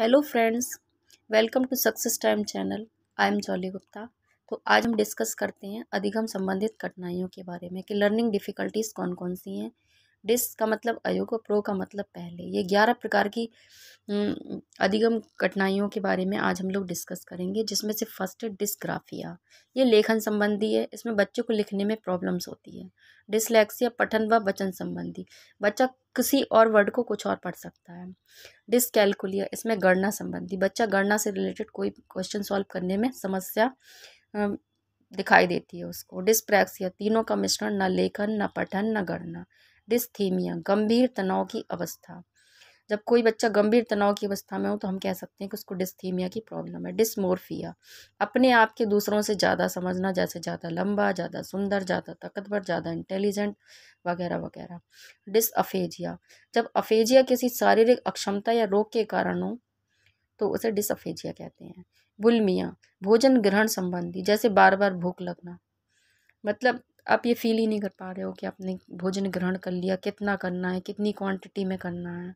hello friends welcome to success time channel I am Jolly Gupta तो आज हम डिस्कस करते हैं अधिगम संबंधित कठिनाइयों के बारे में कि लर्निंग डिफ़िकल्टीज़ कौन कौन सी हैं डिस का मतलब अयोग और प्रो का मतलब पहले ये ग्यारह प्रकार की अधिगम कठिनाइयों के बारे में आज हम लोग डिस्कस करेंगे जिसमें से फर्स्ट है डिस्ग्राफिया ये लेखन संबंधी है इसमें बच्चों को लिखने में प्रॉब्लम्स होती है डिसलेक्सिया पठन व वचन संबंधी बच्चा किसी और वर्ड को कुछ और पढ़ सकता है डिसकैलकुलिया इसमें गणना संबंधी बच्चा गणना से रिलेटेड कोई क्वेश्चन सॉल्व करने में समस्या दिखाई देती है उसको डिस्प्रैक्सिया तीनों का मिश्रण न लेखन न पठन न गणना डिस्थीमिया गंभीर तनाव की अवस्था जब कोई बच्चा गंभीर तनाव की अवस्था में हो तो हम कह सकते हैं कि उसको डिस्थीमिया की प्रॉब्लम है डिसमोरफिया अपने आप के दूसरों से ज़्यादा समझना जैसे ज़्यादा लंबा ज़्यादा सुंदर ज़्यादा ताकतवर ज़्यादा इंटेलिजेंट वगैरह वगैरह डिसअफेजिया जब अफेजिया किसी शारीरिक अक्षमता या रोग के कारण हो तो उसे डिसअफेजिया कहते हैं बुलमिया भोजन ग्रहण संबंधी जैसे बार बार भूख लगना मतलब आप ये फील ही नहीं कर पा रहे हो कि आपने भोजन ग्रहण कर लिया कितना करना है कितनी क्वांटिटी में करना है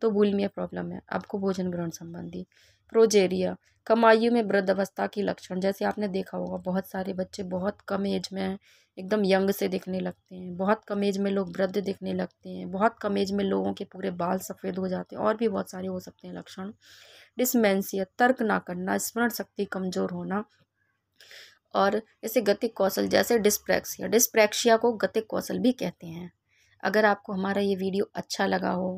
तो बुलमिया प्रॉब्लम है आपको भोजन ग्रहण संबंधी प्रोजेरिया कम आयु में वृद्ध अवस्था की लक्षण जैसे आपने देखा होगा बहुत सारे बच्चे बहुत कम एज में एकदम यंग से दिखने लगते हैं बहुत कम एज में लोग वृद्ध दिखने लगते हैं बहुत कम एज में लोगों के पूरे बाल सफ़ेद हो जाते हैं और भी बहुत सारे हो सकते हैं लक्षण डिसमेंसिया तर्क ना करना स्मरण शक्ति कमज़ोर होना और इसे गतिक कौशल जैसे डिस्प्रैक्सिया डिस्प्रैक्सिया को गतिक कौशल भी कहते हैं अगर आपको हमारा ये वीडियो अच्छा लगा हो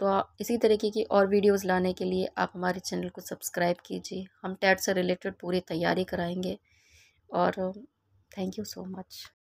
तो इसी तरीके की और वीडियोस लाने के लिए आप हमारे चैनल को सब्सक्राइब कीजिए हम टैट से रिलेटेड पूरी तैयारी कराएंगे और थैंक यू सो मच